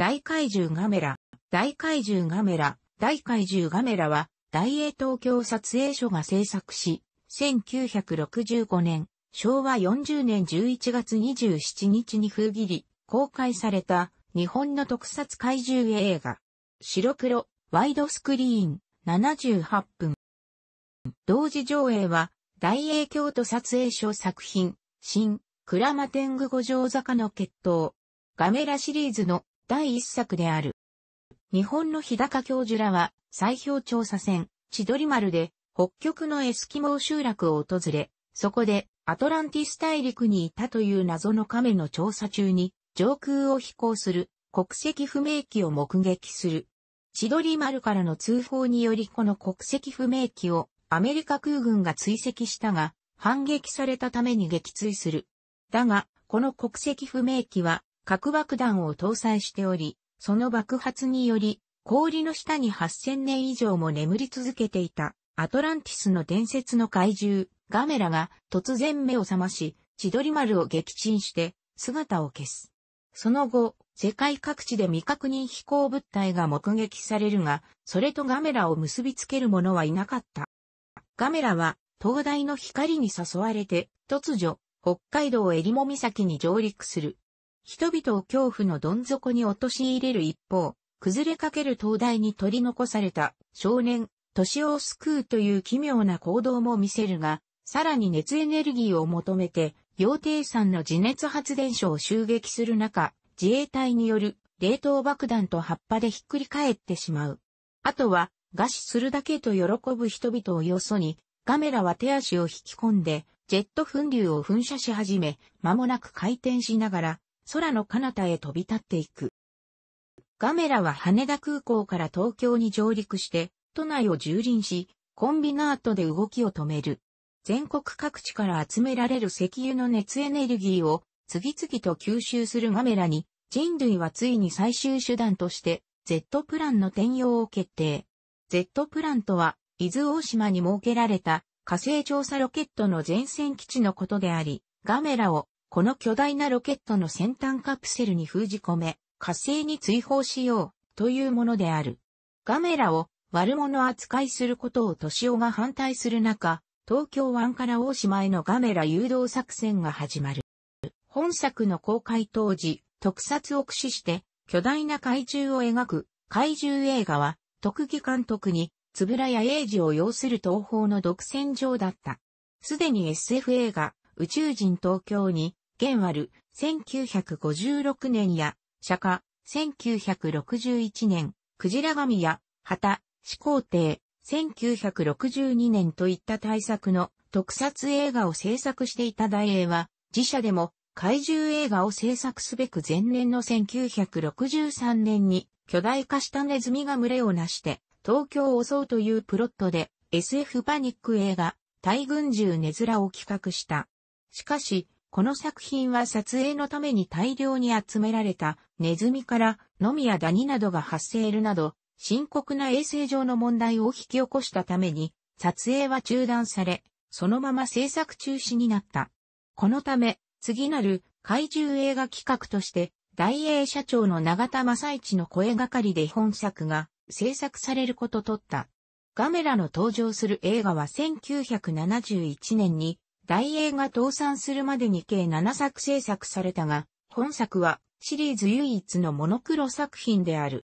大怪獣ガメラ、大怪獣ガメラ、大怪獣ガメラは、大英東京撮影所が制作し、1965年、昭和40年11月27日に封切り、公開された日本の特撮怪獣映画。白黒、ワイドスクリーン、78分。同時上映は、大英京都撮影所作品、新、クラマテング五条坂の決闘。ガメラシリーズの第一作である。日本の日高教授らは、砕氷調査船、千鳥丸で、北極のエスキモー集落を訪れ、そこで、アトランティス大陸にいたという謎の亀の調査中に、上空を飛行する、国籍不明機を目撃する。千鳥丸からの通報によりこの国籍不明機をアメリカ空軍が追跡したが、反撃されたために撃墜する。だが、この国籍不明機は核爆弾を搭載しており、その爆発により、氷の下に8000年以上も眠り続けていた、アトランティスの伝説の怪獣、ガメラが突然目を覚まし、千鳥丸を撃沈して、姿を消す。その後、世界各地で未確認飛行物体が目撃されるが、それとガメラを結びつける者はいなかった。ガメラは、灯台の光に誘われて、突如、北海道襟裳岬に上陸する。人々を恐怖のどん底に陥れる一方、崩れかける灯台に取り残された少年、年を救うという奇妙な行動も見せるが、さらに熱エネルギーを求めて、陽帝山の自熱発電所を襲撃する中、自衛隊による冷凍爆弾と葉っぱでひっくり返ってしまう。あとは、餓死するだけと喜ぶ人々をよそに、カメラは手足を引き込んで、ジェット噴流を噴射し始め、間もなく回転しながら、空の彼方へ飛び立っていく。ガメラは羽田空港から東京に上陸して、都内を蹂躙し、コンビナートで動きを止める。全国各地から集められる石油の熱エネルギーを次々と吸収するガメラに、人類はついに最終手段として、Z プランの転用を決定。Z プランとは、伊豆大島に設けられた火星調査ロケットの前線基地のことであり、ガメラをこの巨大なロケットの先端カプセルに封じ込め、火星に追放しようというものである。ガメラを悪者扱いすることを敏夫が反対する中、東京湾から大島へのガメラ誘導作戦が始まる。本作の公開当時、特撮を駆使して巨大な怪獣を描く怪獣映画は、特技監督に、つぶらや英二を要する東宝の独占上だった。すでに SF 映画、宇宙人東京に、元割、1956年や、釈迦、1961年、クジラ神や、旗、始皇帝、1962年といった大作の特撮映画を制作していた大英は、自社でも怪獣映画を制作すべく前年の1963年に巨大化したネズミが群れをなして東京を襲うというプロットで SF パニック映画大群獣ネズラを企画した。しかし、この作品は撮影のために大量に集められたネズミからノミやダニなどが発生るなど深刻な衛生上の問題を引き起こしたために撮影は中断され、そのまま制作中止になった。このため、次なる怪獣映画企画として、大英社長の永田正一の声がかりで本作が制作されることとった。ガメラの登場する映画は1971年に大映が倒産するまでに計7作制作されたが、本作はシリーズ唯一のモノクロ作品である。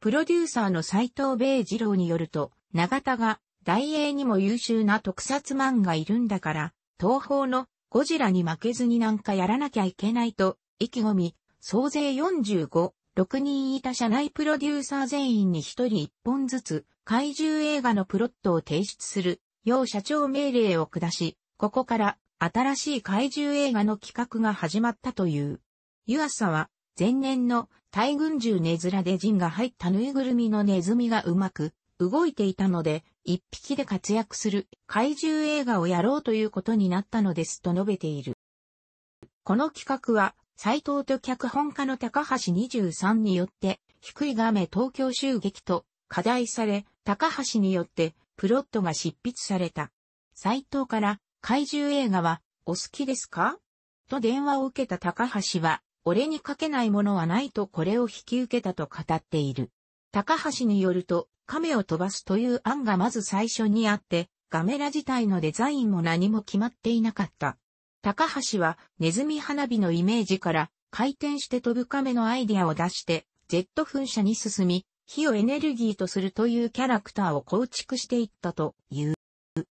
プロデューサーの斎藤米二郎によると、長田が大英にも優秀な特撮マンがいるんだから、東方のゴジラに負けずになんかやらなきゃいけないと意気込み、総勢45、6人いた社内プロデューサー全員に1人1本ずつ怪獣映画のプロットを提出する、要社長命令を下し、ここから新しい怪獣映画の企画が始まったという。湯浅は前年の大群獣ネズラでジンが入ったぬいぐるみのネズミがうまく動いていたので一匹で活躍する怪獣映画をやろうということになったのですと述べている。この企画は斎藤と脚本家の高橋23によって低い画面東京襲撃と課題され高橋によってプロットが執筆された。斎藤から怪獣映画はお好きですかと電話を受けた高橋は、俺に書けないものはないとこれを引き受けたと語っている。高橋によると、亀を飛ばすという案がまず最初にあって、ガメラ自体のデザインも何も決まっていなかった。高橋はネズミ花火のイメージから回転して飛ぶ亀のアイデアを出して、ジェット噴射に進み、火をエネルギーとするというキャラクターを構築していったという。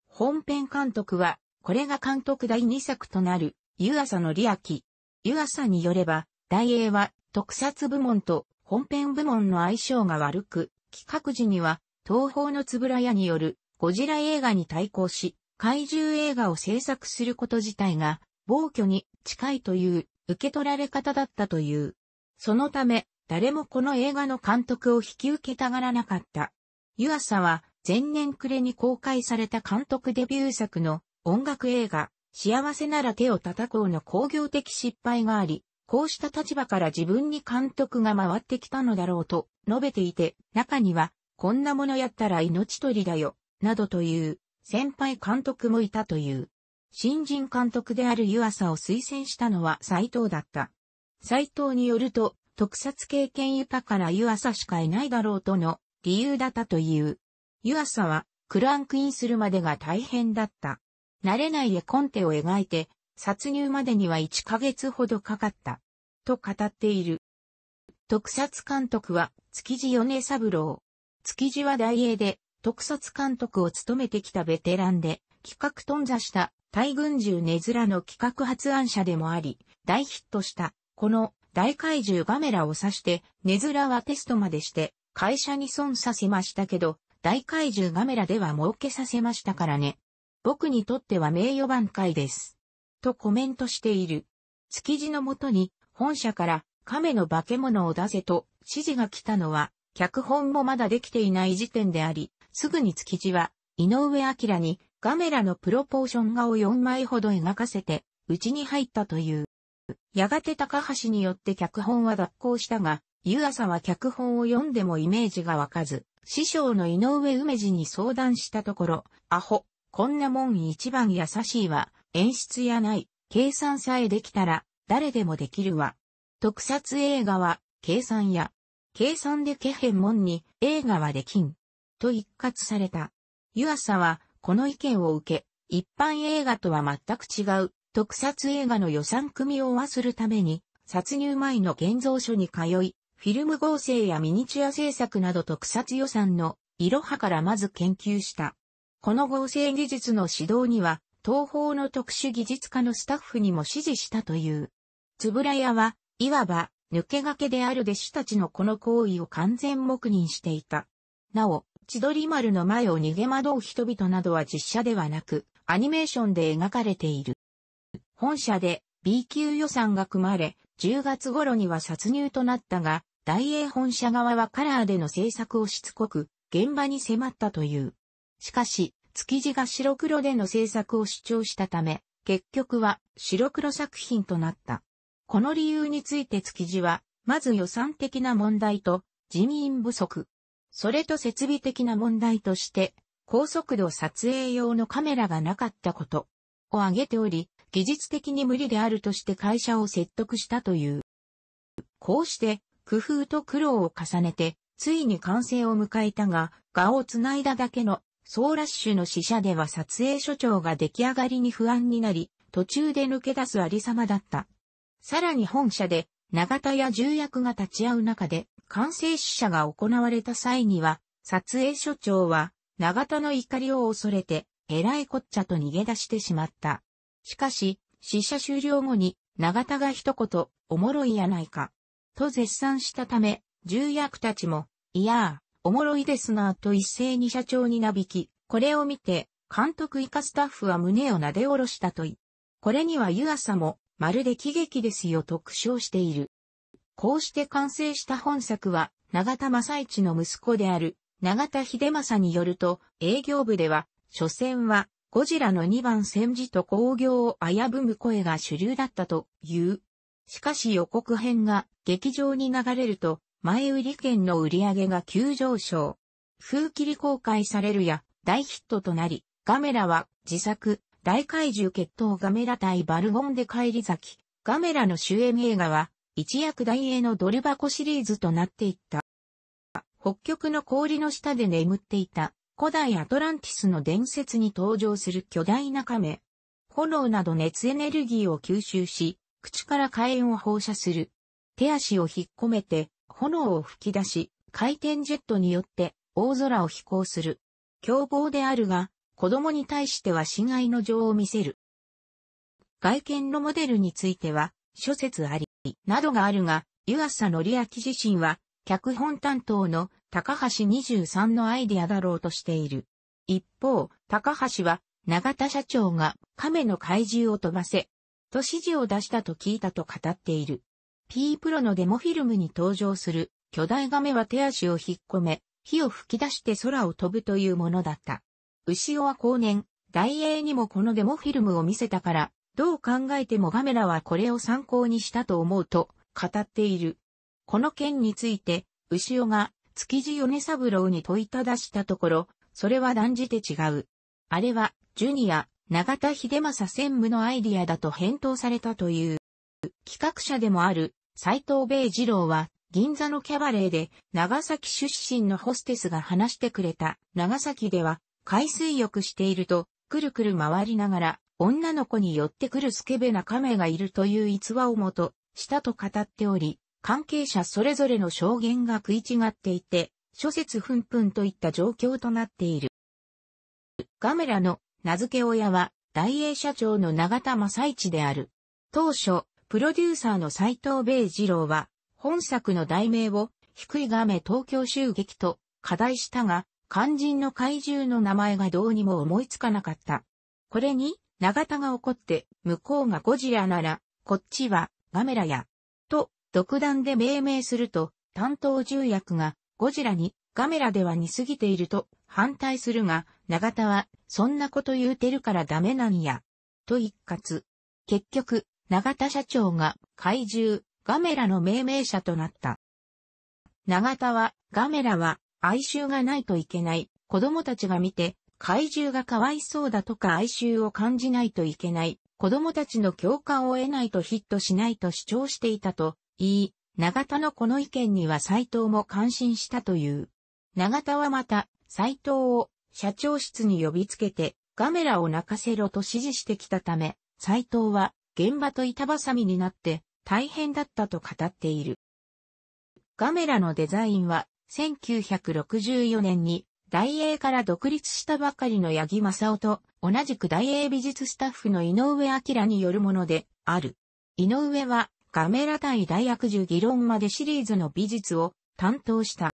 本編監督はこれが監督第2作となる、湯浅のりあき。湯浅によれば、大英は特撮部門と本編部門の相性が悪く、企画時には東方のつぶら屋によるゴジラ映画に対抗し、怪獣映画を制作すること自体が暴挙に近いという受け取られ方だったという。そのため、誰もこの映画の監督を引き受けたがらなかった。湯浅は前年暮れに公開された監督デビュー作の音楽映画、幸せなら手を叩こうの工業的失敗があり、こうした立場から自分に監督が回ってきたのだろうと述べていて、中には、こんなものやったら命取りだよ、などという先輩監督もいたという。新人監督である湯浅を推薦したのは斎藤だった。斎藤によると、特撮経験豊かな湯浅しかいないだろうとの理由だったという。湯浅はクランクインするまでが大変だった。慣れない絵コンテを描いて、殺入までには1ヶ月ほどかかった。と語っている。特撮監督は、築地米三郎。築地は大英で、特撮監督を務めてきたベテランで、企画頓挫した大群獣ネズラの企画発案者でもあり、大ヒットした、この大怪獣ガメラを指して、ネズラはテストまでして、会社に損させましたけど、大怪獣ガメラでは儲けさせましたからね。僕にとっては名誉挽回です。とコメントしている。築地のもとに本社から亀の化け物を出せと指示が来たのは、脚本もまだできていない時点であり、すぐに築地は井上明にガメラのプロポーション画を4枚ほど描かせて、うちに入ったという。やがて高橋によって脚本は脱行したが、湯浅は脚本を読んでもイメージが湧かず、師匠の井上梅次に相談したところ、アホ、こんなもん一番優しいわ、演出やない、計算さえできたら、誰でもできるわ。特撮映画は、計算や、計算でけへんもんに、映画はできん。と一括された。湯浅は、この意見を受け、一般映画とは全く違う、特撮映画の予算組みを和するために、殺入前の現像所に通い、フィルム合成やミニチュア制作など特撮予算の、いろはからまず研究した。この合成技術の指導には、東方の特殊技術家のスタッフにも指示したという。つぶらやは、いわば、抜け駆けである弟子たちのこの行為を完全黙認していた。なお、千鳥丸の前を逃げ惑う人々などは実写ではなく、アニメーションで描かれている。本社で B 級予算が組まれ、10月頃には殺入となったが、大英本社側はカラーでの制作をしつこく、現場に迫ったという。しかし、築地が白黒での制作を主張したため、結局は白黒作品となった。この理由について築地は、まず予算的な問題と人員不足。それと設備的な問題として、高速度撮影用のカメラがなかったこと。を挙げており、技術的に無理であるとして会社を説得したという。こうして、工夫と苦労を重ねて、ついに完成を迎えたが、画を繋いだだけのソーラッシュの死者では撮影所長が出来上がりに不安になり、途中で抜け出すありさまだった。さらに本社で、長田や重役が立ち会う中で、完成死者が行われた際には、撮影所長は、長田の怒りを恐れて、えらいこっちゃと逃げ出してしまった。しかし、死者終了後に、長田が一言、おもろいやないか、と絶賛したため、重役たちも、いやおもろいですなぁと一斉に社長になびき、これを見て、監督以下スタッフは胸をなでおろしたとい。これには湯浅も、まるで喜劇ですよと苦笑している。こうして完成した本作は、長田正一の息子である、長田秀正によると、営業部では、所詮は、ゴジラの2番戦時と工業を危ぶむ声が主流だったという。しかし予告編が劇場に流れると、前売り券の売り上げが急上昇。風切り公開されるや大ヒットとなり、ガメラは自作、大怪獣決闘ガメラ対バルゴンで帰り咲き、ガメラの主演映画は一躍大英のドル箱シリーズとなっていった。北極の氷の下で眠っていた古代アトランティスの伝説に登場する巨大な亀。炎など熱エネルギーを吸収し、口から火炎を放射する。手足を引っ込めて炎を吹き出し、回転ジェットによって大空を飛行する。凶暴であるが、子供に対しては死骸の情を見せる。外見のモデルについては、諸説あり、などがあるが、湯浅則明自身は、脚本担当の高橋23のアイデアだろうとしている。一方、高橋は、永田社長が亀の怪獣を飛ばせ、と指示を出したと聞いたと語っている。P プロのデモフィルムに登場する巨大ガメは手足を引っ込め、火を吹き出して空を飛ぶというものだった。牛尾は後年、大英にもこのデモフィルムを見せたから、どう考えてもガメラはこれを参考にしたと思うと語っている。この件について、牛尾が築地米三郎に問いただしたところ、それは断じて違う。あれは、ジュニア、永田秀正専務のアイディアだと返答されたという。企画者でもある斎藤米二郎は、銀座のキャバレーで、長崎出身のホステスが話してくれた、長崎では、海水浴していると、くるくる回りながら、女の子に寄ってくるスケベな亀がいるという逸話をもと、したと語っており、関係者それぞれの証言が食い違っていて、諸説ふんふんといった状況となっている。ガメラの名付け親は、大英社長の永田正一である。当初、プロデューサーの斎藤米二郎は、本作の題名を、低い画面東京襲撃と、課題したが、肝心の怪獣の名前がどうにも思いつかなかった。これに、長田が怒って、向こうがゴジラなら、こっちは、ガメラや、と、独断で命名すると、担当重役が、ゴジラに、ガメラでは似すぎていると、反対するが、長田は、そんなこと言うてるからダメなんや、と一括。結局、永田社長が怪獣、ガメラの命名者となった。永田は、ガメラは哀愁がないといけない。子供たちが見て、怪獣がかわいそうだとか哀愁を感じないといけない。子供たちの共感を得ないとヒットしないと主張していたと言い、長田のこの意見には斎藤も感心したという。長田はまた、斎藤を社長室に呼びつけて、ガメラを泣かせろと指示してきたため、斎藤は現場と板挟みになって大変だったと語っている。ガメラのデザインは1964年に大英から独立したばかりの八木正夫と同じく大英美術スタッフの井上明によるものである。井上はガメラ対大悪獣議論までシリーズの美術を担当した。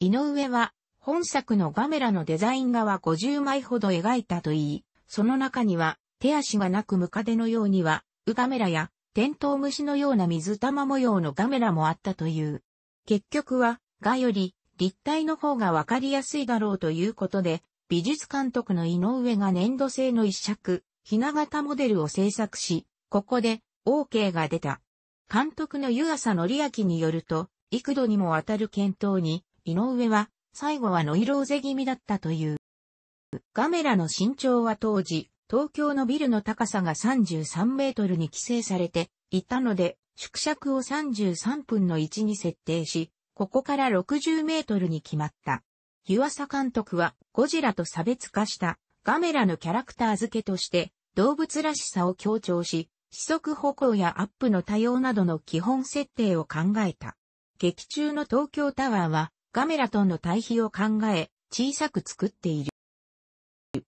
井上は本作のガメラのデザイン画は50枚ほど描いたといい、その中には手足がなくムカデのようには、ウガメラや、テントウムシのような水玉模様のガメラもあったという。結局は、ガより、立体の方がわかりやすいだろうということで、美術監督の井上が粘土製の一尺、ひな型モデルを制作し、ここで OK が出た。監督の湯浅則明によると、幾度にもわたる検討に、井上は、最後はノイローゼ気味だったという。ガメラの身長は当時、東京のビルの高さが33メートルに規制されていたので、縮尺を33分の1に設定し、ここから60メートルに決まった。湯浅監督はゴジラと差別化したガメラのキャラクター付けとして動物らしさを強調し、四足歩行やアップの多様などの基本設定を考えた。劇中の東京タワーはガメラとの対比を考え小さく作っている。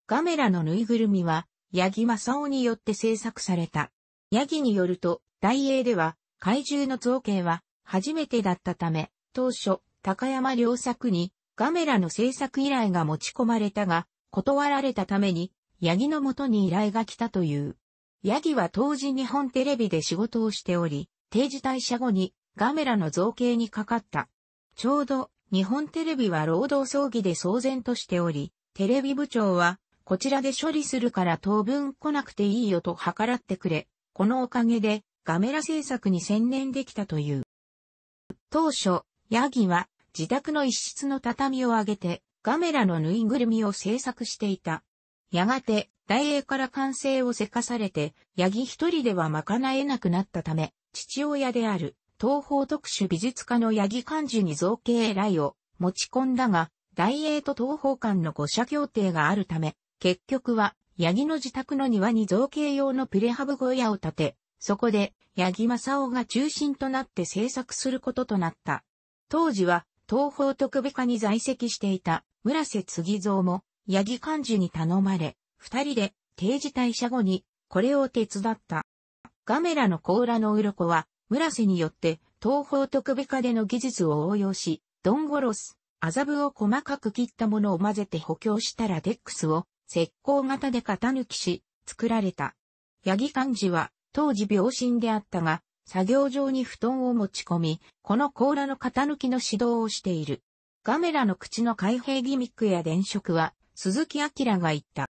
ガメラのぬいぐるみは、ヤギマサオによって制作された。ヤギによると、大英では、怪獣の造形は、初めてだったため、当初、高山良作に、ガメラの制作依頼が持ち込まれたが、断られたために、ヤギのもとに依頼が来たという。ヤギは当時日本テレビで仕事をしており、定時退社後にガメラの造形にかかった。ちょうど日本テレビは労働葬儀で騒然としており、テレビ部長はこちらで処理するから当分来なくていいよと計らってくれ、このおかげでガメラ制作に専念できたという。当初、ヤギは自宅の一室の畳を上げてガメラの縫いぐるみを制作していた。やがて、大英から完成をせかされて、ヤギ一人では賄えなくなったため、父親である東方特殊美術家のヤギ漢字に造形頼を持ち込んだが、大英と東方間の五社協定があるため、結局は、ヤギの自宅の庭に造形用のプレハブ小屋を建て、そこで、ヤギ正雄が中心となって制作することとなった。当時は、東方特部課に在籍していた、村瀬次蔵も、ヤギ幹事に頼まれ、二人で、定時退社後に、これを手伝った。ガメラの甲羅の鱗は、村瀬によって、東方特部課での技術を応用し、ドンゴロス、麻布を細かく切ったものを混ぜて補強したらデックスを石膏型で型抜きし、作られた。八木幹事は、当時病身であったが、作業場に布団を持ち込み、この甲羅の型抜きの指導をしている。ガメラの口の開閉ギミックや電飾は、鈴木明が言った。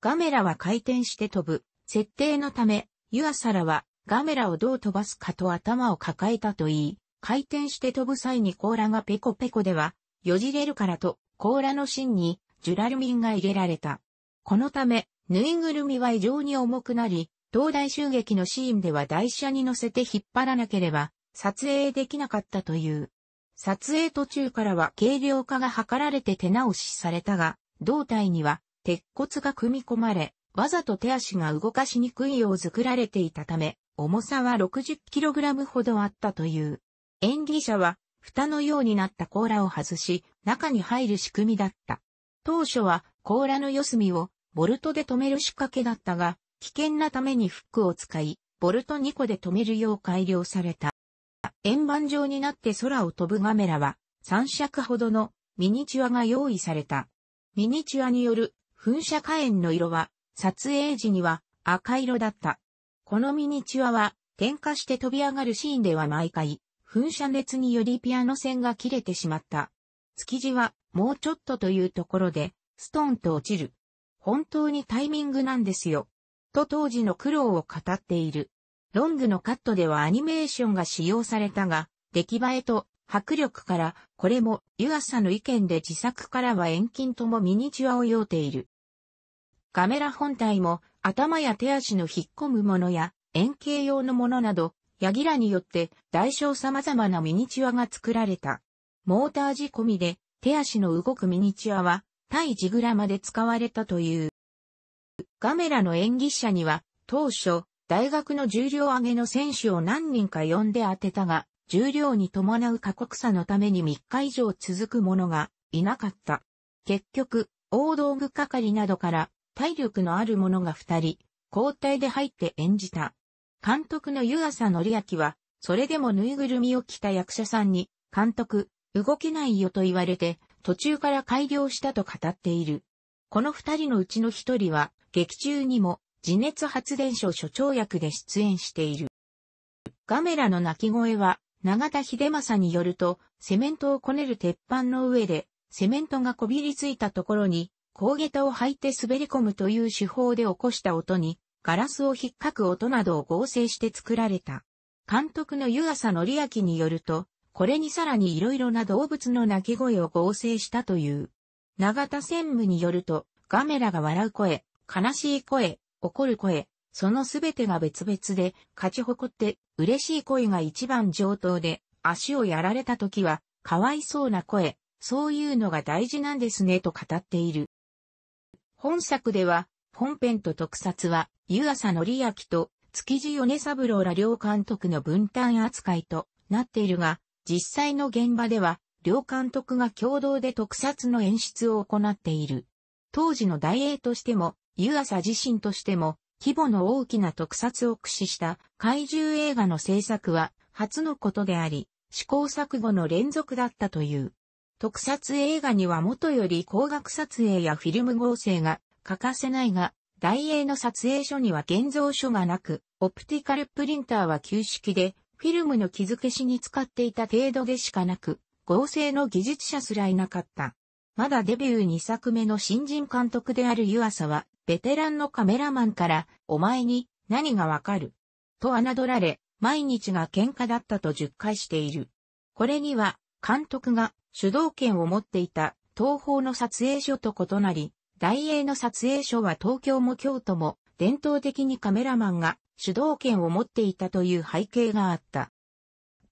ガメラは回転して飛ぶ。設定のため、ユアサラは、ガメラをどう飛ばすかと頭を抱えたと言い、回転して飛ぶ際に甲羅がペコペコでは、よじれるからと、甲羅の芯にジュラルミンが入れられた。このため、ぬいぐるみは異常に重くなり、東大襲撃のシーンでは台車に乗せて引っ張らなければ、撮影できなかったという。撮影途中からは軽量化が図られて手直しされたが、胴体には鉄骨が組み込まれ、わざと手足が動かしにくいよう作られていたため、重さは 60kg ほどあったという。演技者は、蓋のようになった甲羅を外し、中に入る仕組みだった。当初は甲羅の四隅をボルトで止める仕掛けだったが、危険なためにフックを使い、ボルト2個で止めるよう改良された。円盤状になって空を飛ぶガメラは3尺ほどのミニチュアが用意された。ミニチュアによる噴射火炎の色は撮影時には赤色だった。このミニチュアは点火して飛び上がるシーンでは毎回、噴射熱によりピアノ線が切れてしまった。築地はもうちょっとというところで、ストンと落ちる。本当にタイミングなんですよ。と当時の苦労を語っている。ロングのカットではアニメーションが使用されたが、出来栄えと迫力から、これも湯浅の意見で自作からは遠近ともミニチュアを用ている。カメラ本体も頭や手足の引っ込むものや円形用のものなど、ヤギらによって代償様々なミニチュアが作られた。モーター仕込みで手足の動くミニチュアは、対ジグラマで使われたという。ガメラの演技者には、当初、大学の重量上げの選手を何人か呼んで当てたが、重量に伴う過酷さのために3日以上続くものがいなかった。結局、大道具係などから体力のある者が2人、交代で入って演じた。監督の湯浅則明は、それでもぬいぐるみを着た役者さんに、監督、動けないよと言われて、途中から改良したと語っている。この二人のうちの一人は、劇中にも、自熱発電所所長役で出演している。ガメラの鳴き声は、長田秀政によると、セメントをこねる鉄板の上で、セメントがこびりついたところに、高下駄を履いて滑り込むという手法で起こした音に、ガラスを引っかく音などを合成して作られた。監督の湯浅則明によると、これにさらに色々な動物の鳴き声を合成したという。永田専務によると、ガメラが笑う声、悲しい声、怒る声、そのすべてが別々で、勝ち誇って、嬉しい声が一番上等で、足をやられた時は、かわいそうな声、そういうのが大事なんですねと語っている。本作では、本編と特撮は、湯浅則明と、築地米三郎ら両監督の分担扱いとなっているが、実際の現場では、両監督が共同で特撮の演出を行っている。当時の大英としても、湯浅自身としても、規模の大きな特撮を駆使した怪獣映画の制作は初のことであり、試行錯誤の連続だったという。特撮映画には元より光学撮影やフィルム合成が欠かせないが、大英の撮影所には現像所がなく、オプティカルプリンターは旧式でフィルムの傷消しに使っていた程度でしかなく、合成の技術者すらいなかった。まだデビュー2作目の新人監督である湯浅は、ベテランのカメラマンから、お前に何がわかると侮られ、毎日が喧嘩だったと10回している。これには、監督が主導権を持っていた東方の撮影所と異なり、大英の撮影所は東京も京都も伝統的にカメラマンが主導権を持っていたという背景があった。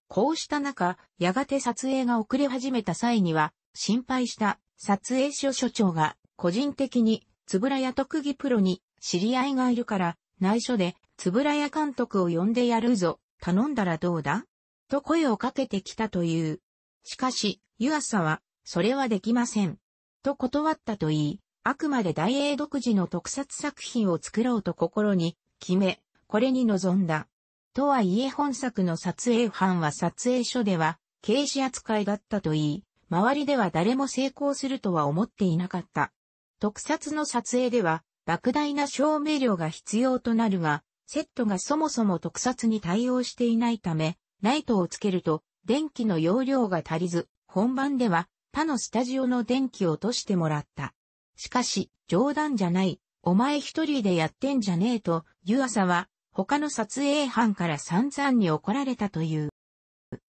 こうした中、やがて撮影が遅れ始めた際には、心配した撮影所所長が個人的に、つぶらや特技プロに知り合いがいるから、内緒で、つぶらや監督を呼んでやるぞ、頼んだらどうだと声をかけてきたという。しかし、湯浅は、それはできません。と断ったと言い、あくまで大英独自の特撮作品を作ろうと心に決め、これに臨んだ。とはいえ本作の撮影班は撮影所では、軽視扱いだったといい、周りでは誰も成功するとは思っていなかった。特撮の撮影では、莫大な照明量が必要となるが、セットがそもそも特撮に対応していないため、ライトをつけると、電気の容量が足りず、本番では他のスタジオの電気を落としてもらった。しかし、冗談じゃない、お前一人でやってんじゃねえと、湯浅は他の撮影班から散々に怒られたという。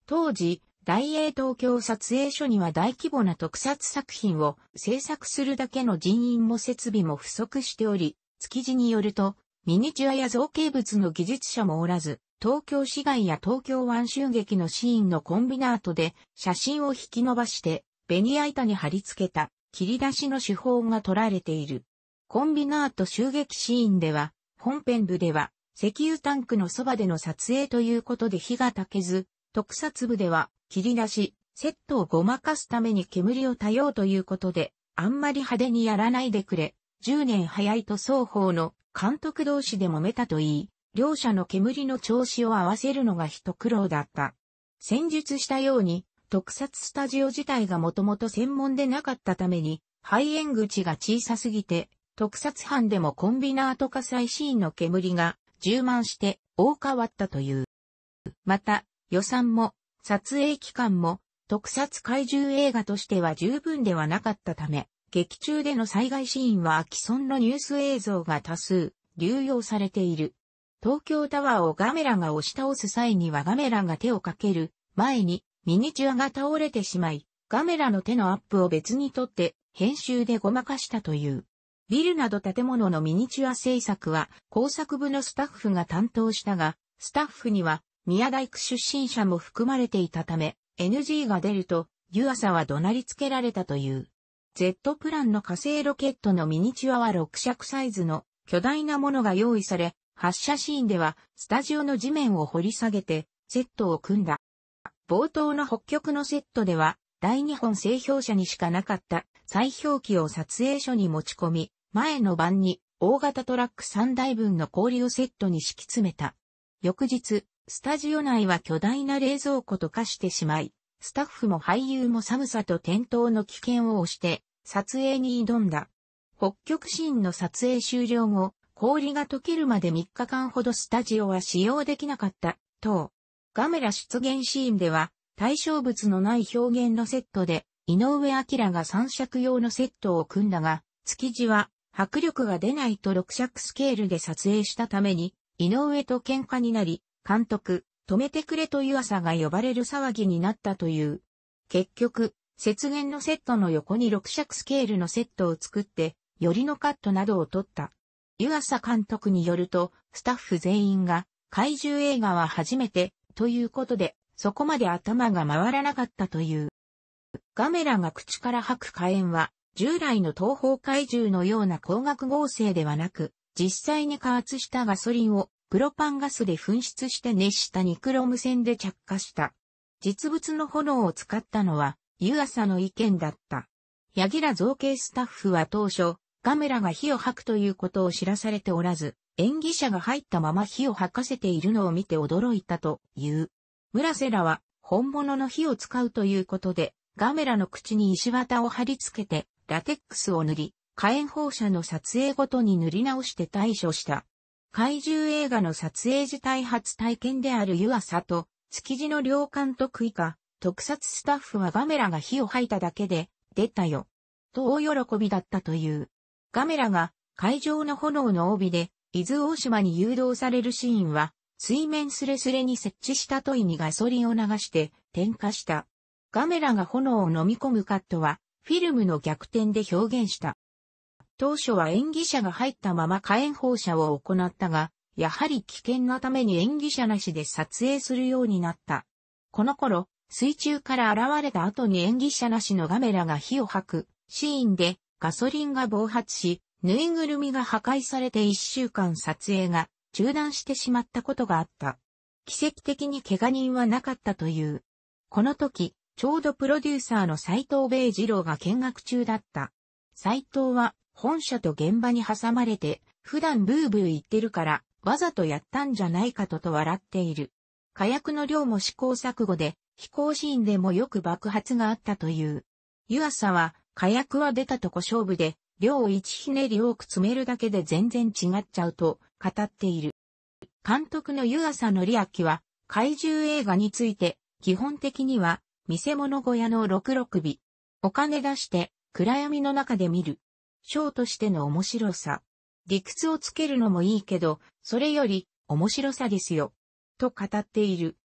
当時、大英東京撮影所には大規模な特撮作品を制作するだけの人員も設備も不足しており、築地によると、ミニチュアや造形物の技術者もおらず、東京市街や東京湾襲撃のシーンのコンビナートで写真を引き伸ばして、ベニヤ板に貼り付けた切り出しの手法が取られている。コンビナート襲撃シーンでは、本編部では石油タンクのそばでの撮影ということで火が焚けず、特撮部では切り出し、セットをごまかすために煙を頼。うということで、あんまり派手にやらないでくれ、10年早いと双方の監督同士で揉めたといい、両者の煙の調子を合わせるのが一苦労だった。戦術したように、特撮スタジオ自体がもともと専門でなかったために、肺炎口が小さすぎて、特撮班でもコンビナート火災シーンの煙が充満して大変わったという。また、予算も、撮影期間も、特撮怪獣映画としては十分ではなかったため、劇中での災害シーンは既存のニュース映像が多数、流用されている。東京タワーをガメラが押し倒す際にはガメラが手をかける前にミニチュアが倒れてしまい、ガメラの手のアップを別にとって編集でごまかしたという。ビルなど建物のミニチュア制作は工作部のスタッフが担当したが、スタッフには宮大工出身者も含まれていたため、NG が出ると、湯浅は怒鳴りつけられたという。Z プランの火星ロケットのミニチュアは6尺サイズの巨大なものが用意され、発射シーンではスタジオの地面を掘り下げてセットを組んだ。冒頭の北極のセットでは、大日本製氷車にしかなかった再氷機を撮影所に持ち込み、前の晩に大型トラック3台分の氷をセットに敷き詰めた。翌日、スタジオ内は巨大な冷蔵庫と化してしまい、スタッフも俳優も寒さと転倒の危険を押して撮影に挑んだ。北極シーンの撮影終了後、氷が溶けるまで3日間ほどスタジオは使用できなかった、と。ガメラ出現シーンでは、対象物のない表現のセットで、井上明が三尺用のセットを組んだが、築地は迫力が出ないと6尺スケールで撮影したために、井上と喧嘩になり、監督、止めてくれという朝が呼ばれる騒ぎになったという。結局、雪原のセットの横に6尺スケールのセットを作って、よりのカットなどを撮った。湯浅監督によると、スタッフ全員が、怪獣映画は初めて、ということで、そこまで頭が回らなかったという。ガメラが口から吐く火炎は、従来の東方怪獣のような光学合成ではなく、実際に加圧したガソリンをプロパンガスで噴出して熱したニクロム線で着火した。実物の炎を使ったのは、湯浅の意見だった。柳楽造形スタッフは当初、ガメラが火を吐くということを知らされておらず、演技者が入ったまま火を吐かせているのを見て驚いたという。村瀬らは、本物の火を使うということで、ガメラの口に石綿を貼り付けて、ラテックスを塗り、火炎放射の撮影ごとに塗り直して対処した。怪獣映画の撮影時代初体験である湯浅と、築地の両監督以下、特撮スタッフはガメラが火を吐いただけで、出たよ。と大喜びだったという。ガメラが会場の炎の帯で、伊豆大島に誘導されるシーンは、水面スレスレに設置したトイにガソリンを流して、点火した。ガメラが炎を飲み込むカットは、フィルムの逆転で表現した。当初は演技者が入ったまま火炎放射を行ったが、やはり危険なために演技者なしで撮影するようになった。この頃、水中から現れた後に演技者なしのガメラが火を吐くシーンでガソリンが暴発し、ぬいぐるみが破壊されて一週間撮影が中断してしまったことがあった。奇跡的に怪我人はなかったという。この時、ちょうどプロデューサーの斎藤米二郎が見学中だった。斎藤は本社と現場に挟まれて、普段ブーブー言ってるから、わざとやったんじゃないかとと笑っている。火薬の量も試行錯誤で、飛行シーンでもよく爆発があったという。湯浅は、火薬は出たとこ勝負で、量を一ひねり多く詰めるだけで全然違っちゃうと語っている。監督の湯浅則明は、怪獣映画について、基本的には見せ物小屋の六六尾。お金出して、暗闇の中で見る。ショーとしての面白さ。理屈をつけるのもいいけど、それより面白さですよ。と語っている。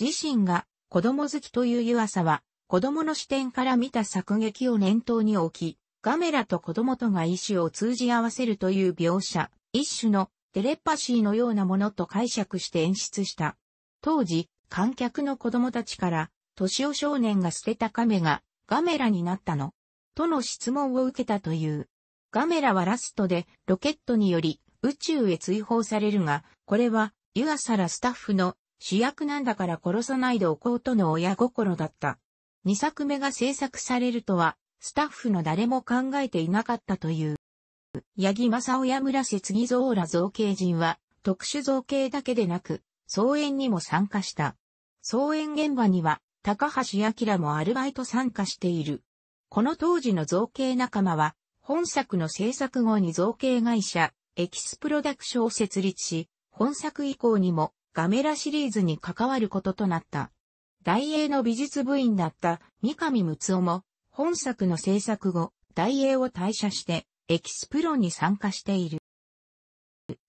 自身が子供好きという湯浅は、子供の視点から見た作劇を念頭に置き、ガメラと子供とが意思を通じ合わせるという描写、一種のテレパシーのようなものと解釈して演出した。当時、観客の子供たちから敏夫少年が捨てた亀がガメラになったのとの質問を受けたという。ガメラはラストでロケットにより宇宙へ追放されるが、これはアサらスタッフの主役なんだから殺さないでおこうとの親心だった。二作目が制作されるとは、スタッフの誰も考えていなかったという。八木正親村瀬次ーラ造形人は、特殊造形だけでなく、創演にも参加した。創演現場には、高橋明もアルバイト参加している。この当時の造形仲間は、本作の制作後に造形会社、エキスプロダクションを設立し、本作以降にもガメラシリーズに関わることとなった。大英の美術部員だった三上睦夫も、本作の制作後、大英を退社して、エキスプロに参加している。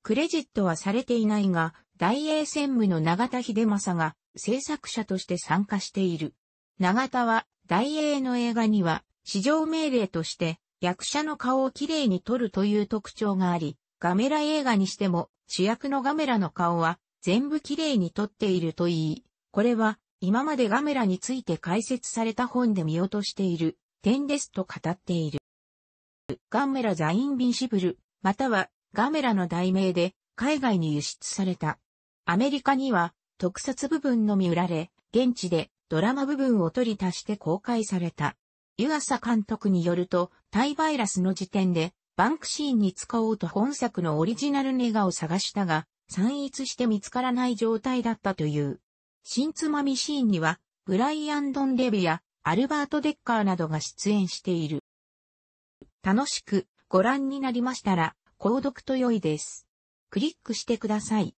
クレジットはされていないが、大英専務の永田秀政が制作者として参加している。永田は大英の映画には市場命令として役者の顔をきれいに撮るという特徴があり、ガメラ映画にしても主役のガメラの顔は全部きれいに撮っているといい、これは今までガメラについて解説された本で見落としている点ですと語っている。ガメラザインビンシブル、またはガメラの題名で海外に輸出されたアメリカには特撮部分のみ売られ、現地でドラマ部分を取り足して公開された。湯浅監督によると、タイバイラスの時点で、バンクシーンに使おうと本作のオリジナルネガを探したが、散逸して見つからない状態だったという。新つまみシーンには、ブライアン・ドン・レビやアルバート・デッカーなどが出演している。楽しくご覧になりましたら、購読と良いです。クリックしてください。